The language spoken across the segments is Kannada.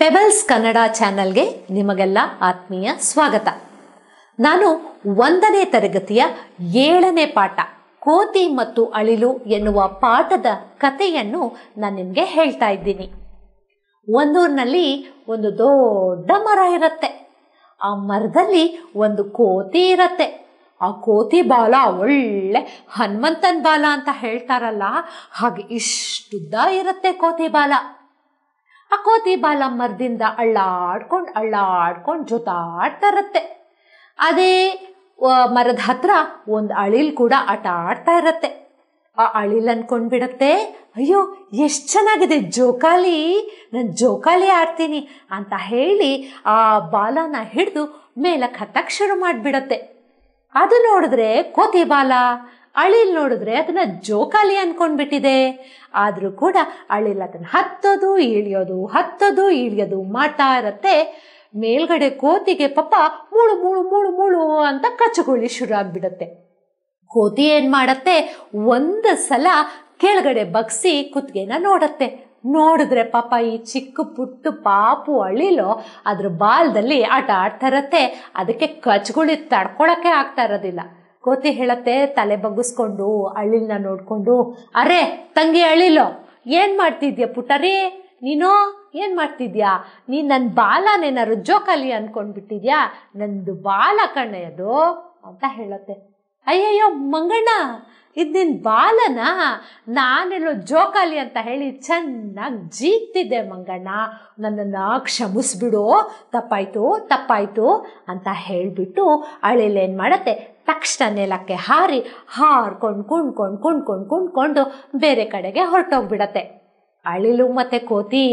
ಪೆಬಲ್ಸ್ ಕನ್ನಡ ಚಾನೆಲ್ಗೆ ನಿಮಗೆಲ್ಲ ಆತ್ಮೀಯ ಸ್ವಾಗತ ನಾನು ಒಂದನೇ ತರಗತಿಯ ಏಳನೇ ಪಾಠ ಕೋತಿ ಮತ್ತು ಅಳಿಲು ಎನ್ನುವ ಪಾಠದ ಕಥೆಯನ್ನು ನಾನು ನಿಮಗೆ ಹೇಳ್ತಾ ಇದ್ದೀನಿ ಒಂದೂರಿನಲ್ಲಿ ಒಂದು ದೊಡ್ಡ ಮರ ಇರುತ್ತೆ ಆ ಮರದಲ್ಲಿ ಒಂದು ಕೋತಿ ಇರತ್ತೆ ಆ ಕೋತಿ ಬಾಲ ಒಳ್ಳೆ ಹನುಮಂತನ ಬಾಲ ಅಂತ ಹೇಳ್ತಾರಲ್ಲ ಹಾಗೆ ಇಷ್ಟುದ್ದ ಇರುತ್ತೆ ಕೋತಿ ಬಾಲ ಅಕೋತಿ ಬಾಲ ಮರದಿಂದ ಅಳ್ಳಾಡ್ಕೊಂಡು ಅಳ್ಳಾಡ್ಕೊಂಡು ಜೊತಾಡ್ತಾ ಅದೇ ಮರದ ಹತ್ರ ಒಂದು ಅಳಿಲ್ ಕೂಡ ಆಟ ಆಡ್ತಾ ಇರತ್ತೆ ಆ ಅಳಿಲ್ ಬಿಡತ್ತೆ ಅಯ್ಯೋ ಎಷ್ಟು ಚೆನ್ನಾಗಿದೆ ಜೋಕಾಲಿ ನಾನು ಜೋಕಾಲಿ ಆಡ್ತೀನಿ ಅಂತ ಹೇಳಿ ಆ ಬಾಲನ ಹಿಡಿದು ಮೇಲಕ್ಕೆ ಹತ್ತಕ್ಕೆ ಶುರು ಮಾಡಿಬಿಡತ್ತೆ ಅದು ನೋಡಿದ್ರೆ ಕೋತಿ ಬಾಲ ಅಳಿಲ್ ನೋಡಿದ್ರೆ ಅದನ್ನ ಜೋಕಾಲಿ ಅನ್ಕೊಂಡ್ಬಿಟ್ಟಿದೆ ಆದ್ರೂ ಕೂಡ ಅಳಿಲ್ ಅದನ್ನ ಹತ್ತೋದು ಇಳಿಯೋದು ಹತ್ತೋದು ಇಳಿಯೋದು ಮಾಡ್ತಾ ಇರತ್ತೆ ಮೇಲ್ಗಡೆ ಕೋತಿಗೆ ಪಾಪ ಮುಳು ಮುಳು ಮುಳು ಮುಳು ಅಂತ ಕಚ್ಗುಳಿ ಶುರು ಆಗ್ಬಿಡತ್ತೆ ಕೋತಿ ಏನ್ ಮಾಡತ್ತೆ ಒಂದ ಸಲ ಕೆಳಗಡೆ ಬಗ್ಸಿ ಕುತ್ತಿಗೆನ ನೋಡತ್ತೆ ನೋಡಿದ್ರೆ ಪಾಪ ಈ ಚಿಕ್ಕ ಪುಟ್ಟ ಪಾಪು ಅಳಿಲು ಅದ್ರ ಬಾಲದಲ್ಲಿ ಆಟ ಆಡ್ತಾ ಇರತ್ತೆ ಅದಕ್ಕೆ ಕಚ್ಗುಳಿ ತಡ್ಕೊಳಕ್ಕೆ ಆಗ್ತಾ ಇರೋದಿಲ್ಲ ಕೋತಿ ಹೇಳತ್ತೆ ತಲೆ ಬಗ್ಗಿಸ್ಕೊಂಡು ಅಳಿಲ್ನ ನೋಡ್ಕೊಂಡು ಅರೆ ತಂಗಿ ಅಳಿಲು ಏನ್ ಮಾಡ್ತಿದ್ಯಾ ಪುಟರಿ ನೀನು ಏನು ಮಾಡ್ತಿದ್ಯಾ ನೀ ನನ್ನ ಬಾಲನೇನಾರು ಜೋಕಾಲಿ ಅಂದ್ಕೊಂಡ್ಬಿಟ್ಟಿದ್ಯಾ ನಂದು ಬಾಲ ಕಣ್ಣೆಯದು ಅಂತ ಹೇಳತ್ತೆ ಅಯ್ಯಯ್ಯೋ ಮಂಗಣ್ಣ ಇದು ನಿನ್ನ ಬಾಲನ ನಾನೆಲ್ಲೋ ಜೋಕಾಲಿ ಅಂತ ಹೇಳಿ ಚೆನ್ನಾಗಿ ಜೀಗ್ತಿದ್ದೆ ಮಂಗಣ್ಣ ನನ್ನನ್ನು ಕ್ಷಮಿಸ್ಬಿಡು ತಪ್ಪಾಯ್ತು ತಪ್ಪಾಯಿತು ಅಂತ ಹೇಳಿಬಿಟ್ಟು ಅಳಿಲೇನು ಮಾಡತ್ತೆ ತಕ್ಷಣ ನೆಲಕ್ಕೆ ಹಾರಿ ಹಾರ್ಕೊಂಡು ಕುಣ್ಕೊಂಡು ಕುಣ್ಕೊಂಡು ಕುಣ್ಕೊಂಡು ಬೇರೆ ಕಡೆಗೆ ಹೊರಟೋಗ್ಬಿಡತ್ತೆ ಅಳಿಲು ಮತ್ತೆ ಕೋತಿ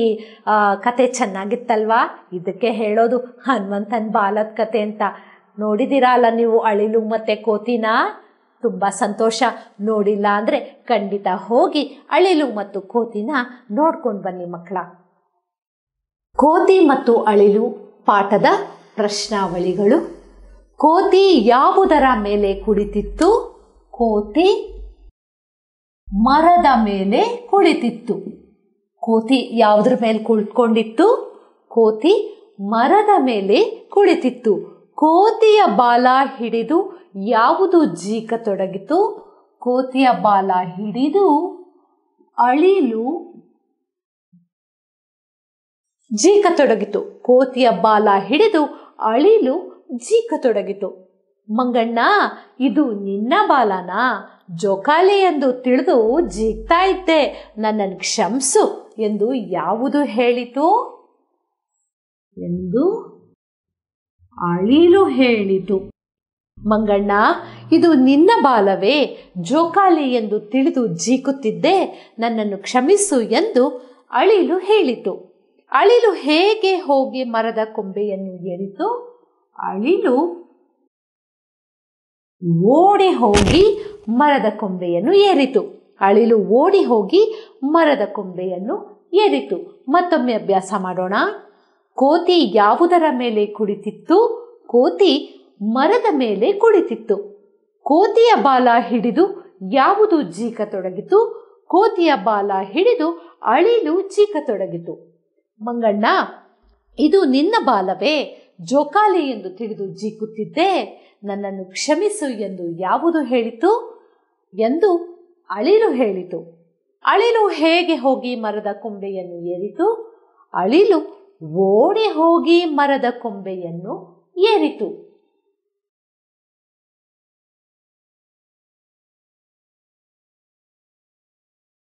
ಕತೆ ಚೆನ್ನಾಗಿತ್ತಲ್ವಾ ಇದಕ್ಕೆ ಹೇಳೋದು ಹನುಮಂತನ ಬಾಲದ ಕತೆ ಅಂತ ನೋಡಿದಿರಲ್ಲ ಅಲ್ಲ ನೀವು ಅಳಿಲು ಮತ್ತೆ ಕೋತಿನ ತುಂಬ ಸಂತೋಷ ನೋಡಿಲ್ಲ ಅಂದರೆ ಖಂಡಿತ ಹೋಗಿ ಅಳಿಲು ಮತ್ತು ಕೋತಿನ ನೋಡ್ಕೊಂಡು ಬನ್ನಿ ಮಕ್ಕಳ ಕೋತಿ ಮತ್ತು ಅಳಿಲು ಪಾಠದ ಪ್ರಶ್ನಾವಳಿಗಳು ಕೋತಿ ಯಾವುದರ ಮೇಲೆ ಕುಳಿತಿತ್ತು ಕೋತಿ ಮರದ ಮೇಲೆ ಕುಳಿತಿತ್ತು ಕೋತಿ ಯಾವುದ್ರ ಮೇಲೆ ಕುಳಿತ್ಕೊಂಡಿತ್ತು ಕೋತಿ ಮರದ ಮೇಲೆ ಕುಳಿತಿತ್ತು ಕೋತಿಯ ಬಾಲ ಹಿಡಿದು ಯಾವುದು ಜೀಕ ತೊಡಗಿತು ಕೋತಿಯ ಬಾಲ ಹಿಡಿದು ಅಳಿಲು ಜೀಕ ತೊಡಗಿತು ಕೋತಿಯ ಬಾಲ ಹಿಡಿದು ಅಳಿಲು ಜೀಕ ತೊಡಗಿತು ಮಂಗಣ್ಣ ಇದು ನಿನ್ನ ಬಾಲನಾ ಜೋಕಾಲಿ ಎಂದು ತಿಳಿದು ಜೀಕ್ತಾ ಇದ್ದೆ ನನ್ನನ್ನು ಕ್ಷಮಿಸು ಎಂದು ಯಾವುದು ಹೇಳಿತು ಎಂದು ಅಳಿಲು ಹೇಳಿತು ಮಂಗಣ್ಣ ಇದು ನಿನ್ನ ಬಾಲವೇ ಜೋಕಾಲಿ ಎಂದು ತಿಳಿದು ಜೀಕುತ್ತಿದ್ದೆ ನನ್ನನ್ನು ಕ್ಷಮಿಸು ಎಂದು ಅಳಿಲು ಹೇಳಿತು ಅಳಿಲು ಹೇಗೆ ಹೋಗಿ ಮರದ ಕೊಂಬೆಯನ್ನು ಏರಿತು ಅಳಿಲು ಓಡಿ ಹೋಗಿ ಮರದ ಕೊಂಬೆಯನ್ನು ಏರಿತು ಅಳಿಲು ಓಡಿ ಹೋಗಿ ಮರದ ಕೊಂಬೆಯನ್ನು ಏರಿತು ಮತ್ತೊಮ್ಮೆ ಅಭ್ಯಾಸ ಮಾಡೋಣ ಕೋತಿ ಯಾವುದರ ಮೇಲೆ ಕುಳಿತಿತ್ತು ಕೋತಿ ಮರದ ಮೇಲೆ ಕುಳಿತಿತ್ತು ಕೋತಿಯ ಬಾಲ ಹಿಡಿದು ಯಾವುದು ಜೀಕ ತೊಡಗಿತು ಕೋತಿಯ ಬಾಲ ಹಿಡಿದು ಅಳಿಲು ತೊಡಗಿತು ಮಂಗಣ್ಣ ಇದು ನಿನ್ನ ಬಾಲವೇ ಜೋಕಾಲಿ ಎಂದು ತಿಳಿದು ಜೀಕುತ್ತಿದ್ದೆ ನನ್ನನ್ನು ಕ್ಷಮಿಸು ಎಂದು ಯಾವುದು ಹೇಳಿತು ಎಂದು ಅಳಿಲು ಹೇಳಿತು ಅಳಿಲು ಹೇಗೆ ಹೋಗಿ ಮರದ ಕೊಂಬೆಯನ್ನು ಏರಿತು ಅಳಿಲು ಓಡಿ ಹೋಗಿ ಮರದ ಕೊಂಬೆಯನ್ನು ಏರಿತು